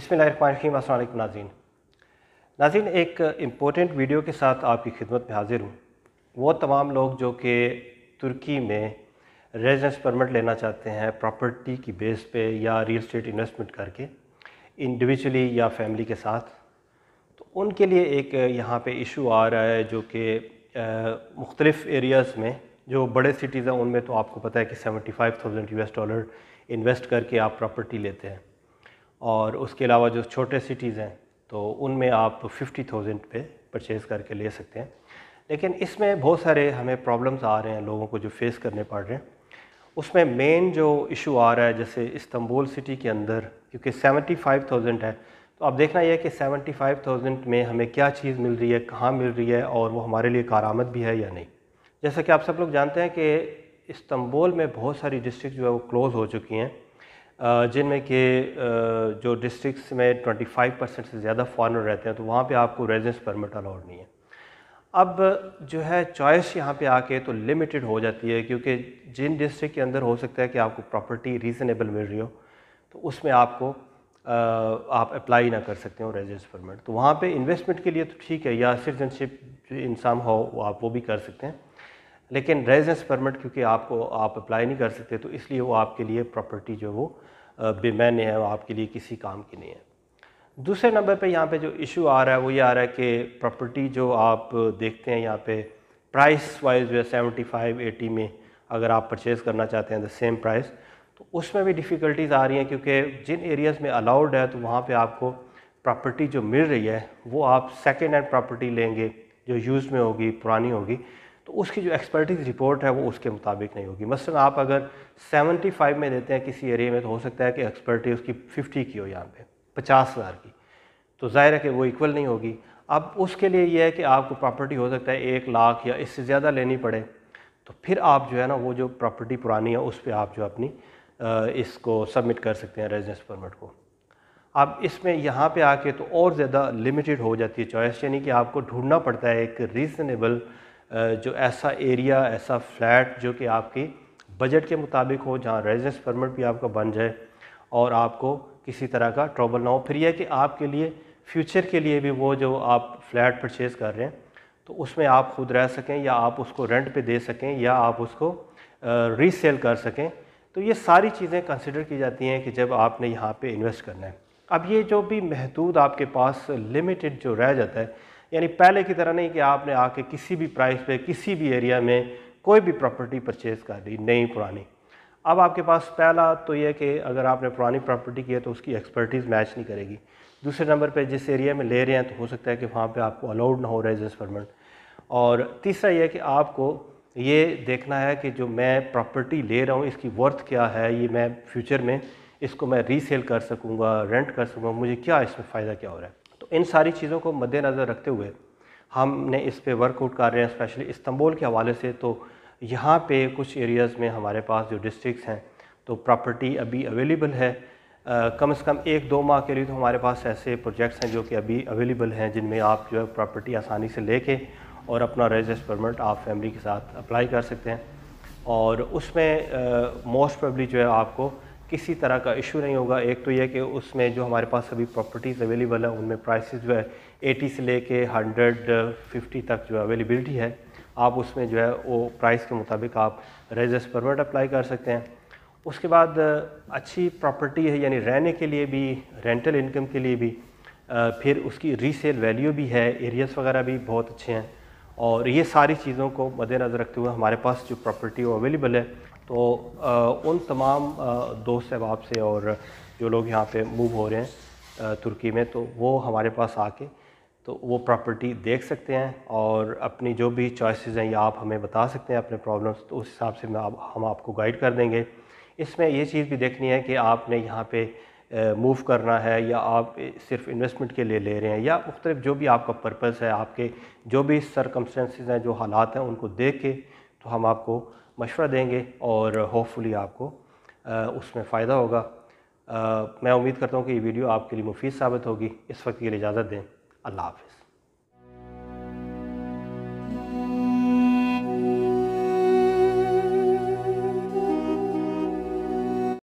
बसमीम अल्लाम नाजीन नाजीन एक इम्पोर्टेंट वीडियो के साथ आपकी खिदमत में हाजिर हूँ वो तमाम लोग जो कि तुर्की में रेजिडेंस परमिट लेना चाहते हैं प्रॉपर्टी की बेस पे या रियल स्टेट इन्वेस्टमेंट करके इंडिविजुअली या फैमिली के साथ तो उनके लिए एक यहाँ पे इशू आ रहा है जो कि मुख्तलिफ़ एरियाज़ में जो बड़े सिटीज़ हैं उनमें तो आपको पता है कि seventy five thousand US dollar invest करके आप प्रॉपर्टी लेते हैं और उसके अलावा जो छोटे सिटीज़ हैं तो उनमें आप फिफ्टी थाउजेंड पे परचेज़ करके ले सकते हैं लेकिन इसमें बहुत सारे हमें प्रॉब्लम्स आ रहे हैं लोगों को जो फेस करने पड़ रहे हैं उसमें मेन जो इशू आ रहा है जैसे इस्तंबुल सिटी के अंदर क्योंकि फाइव थाउज़ेंड है तो अब देखना यह है कि फाइव थाउजेंड में हमें क्या चीज़ मिल रही है कहाँ मिल रही है और वो हमारे लिए कारामद भी है या नहीं जैसा कि आप सब लोग जानते हैं कि इस्तंबुल में बहुत सारी डिस्ट्रिक्ट जो है वो क्लोज़ हो चुकी हैं जिनमें के जो डिस्ट्रिक्स में 25 परसेंट से ज़्यादा फॉरनर रहते हैं तो वहाँ पे आपको रेजिडेंस परमिट अलाउड नहीं है अब जो है चॉइस यहाँ पे आके तो लिमिटेड हो जाती है क्योंकि जिन डिस्ट्रिक्ट के अंदर हो सकता है कि आपको प्रॉपर्टी रीज़नेबल मिल रही हो तो उसमें आपको आप अप्लाई ना कर सकते हो रेजिडेंस परमिट तो वहाँ पर इन्वेस्टमेंट के लिए तो ठीक है या सिटीजनशिप इंसान हो आप वो भी कर सकते हैं लेकिन रेजिडेंस परमिट क्योंकि आपको आप अप्लाई नहीं कर सकते तो इसलिए वो आपके लिए प्रॉपर्टी जो वो बेमैन है वो आपके लिए किसी काम की नहीं है दूसरे नंबर पे यहाँ पे जो इशू आ रहा है वो ये आ रहा है कि प्रॉपर्टी जो आप देखते हैं यहाँ पे प्राइस वाइज जो है सेवेंटी फाइव एटी में अगर आप परचेज़ करना चाहते हैं द सेम प्राइस तो उसमें भी डिफ़िकल्टीज़ आ रही हैं क्योंकि जिन एरियाज़ में अलाउड है तो वहाँ पर आपको प्रॉपर्टी जो मिल रही है वो आप सेकेंड हैंड प्रॉपर्टी लेंगे जो यूज़ में होगी पुरानी होगी तो उसकी जो एक्सपर्टीज़ रिपोर्ट है वो उसके मुताबिक नहीं होगी मसलन आप अगर 75 में देते हैं किसी एरिया में तो हो सकता है कि एक्सपर्टी उसकी 50 की हो यहाँ पे पचास हज़ार की तो ज़ाहिर है कि वो इक्वल नहीं होगी अब उसके लिए यह है कि आपको प्रॉपर्टी हो सकता है एक लाख या इससे ज़्यादा लेनी पड़े तो फिर आप जो है ना वो जो प्रॉपर्टी पुरानी है उस पर आप जो अपनी इसको सबमिट कर सकते हैं रेजिडेंस परमिट को अब इसमें यहाँ पे आके तो और ज़्यादा लिमिटेड हो जाती है चॉइस यानी कि आपको ढूंढना पड़ता है एक रीज़नेबल जो ऐसा एरिया ऐसा फ्लैट जो कि आपकी बजट के मुताबिक हो जहाँ रेजिडेंस परमिट भी आपका बन जाए और आपको किसी तरह का ट्रबल ना हो फिर यह कि आपके लिए फ्यूचर के लिए भी वो जो आप फ्लैट परचेज़ कर रहे हैं तो उसमें आप खुद रह सकें या आप उसको रेंट पे दे सकें या आप उसको रीसेल कर सकें तो ये सारी चीज़ें कंसिडर की जाती हैं कि जब आपने यहाँ पे इन्वेस्ट करना है अब ये जो भी महदूद आपके पास लिमिटेड जो रह जाता है यानी पहले की तरह नहीं कि आपने आके किसी भी प्राइस पे किसी भी एरिया में कोई भी प्रॉपर्टी परचेज़ कर ली नई पुरानी अब आपके पास पहला तो यह कि अगर आपने पुरानी प्रॉपर्टी की है तो उसकी एक्सपर्टीज़ मैच नहीं करेगी दूसरे नंबर पे जिस एरिया में ले रहे हैं तो हो सकता है कि वहाँ पे आपको अलाउड ना हो रेजिडेंस परमिट और तीसरा यह कि आपको ये देखना है कि जो मैं प्रॉपर्टी ले रहा हूँ इसकी वर्थ क्या है ये मैं फ्यूचर में इसको मैं रीसेल कर सकूँगा रेंट कर सकूँगा मुझे क्या इसमें फ़ायदा क्या हो रहा है इन सारी चीज़ों को मद्देनज़र रखते हुए हमने इस पर वर्कआउट कर रहे हैं स्पेशली इस्तंबुल के हवाले से तो यहाँ पे कुछ एरियाज़ में हमारे पास जो डिस्ट्रिक्स हैं तो प्रॉपर्टी अभी अवेलेबल है आ, कम से कम एक दो माह के लिए तो हमारे पास ऐसे प्रोजेक्ट्स हैं जो कि अभी अवेलेबल हैं जिनमें आप जो है प्रॉपर्टी आसानी से लेके और अपना रेजिडेंस परमिट आप फैमिली के साथ अप्लाई कर सकते हैं और उसमें मोस्ट प्रॉबली जो है आपको किसी तरह का इशू नहीं होगा एक तो यह कि उसमें जो हमारे पास सभी प्रॉपर्टीज़ अवेलेबल है उनमें प्राइसेस जो है एटी से लेके फिफ्टी तक जो अवेलेबिलिटी है आप उसमें जो है वो प्राइस के मुताबिक आप रेजस परमिट अप्लाई कर सकते हैं उसके बाद अच्छी प्रॉपर्टी है यानी रहने के लिए भी रेंटल इनकम के लिए भी फिर उसकी रीसेल वैल्यू भी है एरियाज़ वगैरह भी बहुत अच्छे हैं और ये सारी चीज़ों को मद्देनज़र रखते हुए हमारे पास जो प्रॉपर्टी वो अवेलेबल है तो उन तमाम दोस्त अहबाब से और जो लोग यहाँ पे मूव हो रहे हैं तुर्की में तो वो हमारे पास आके तो वो प्रॉपर्टी देख सकते हैं और अपनी जो भी चॉइसेस हैं या आप हमें बता सकते हैं अपने प्रॉब्लम्स तो उस हिसाब से मैं आप, हम आपको गाइड कर देंगे इसमें ये चीज़ भी देखनी है कि आपने यहाँ पे मूव करना है या आप सिर्फ इन्वेस्टमेंट के लिए ले रहे हैं या मुख्तलिफ जो भी आपका पर्पज़ है आपके जो भी सरकमस्टेंसेज हैं जो हालात हैं उनको देख के तो हम आपको मशवरा देंगे और होपफुली आपको उसमें फ़ायदा होगा मैं उम्मीद करता हूँ कि ये वीडियो आपके लिए मुफीद साबित होगी इस वक्त के लिए इजाज़त दें अल्लाह हाफिज़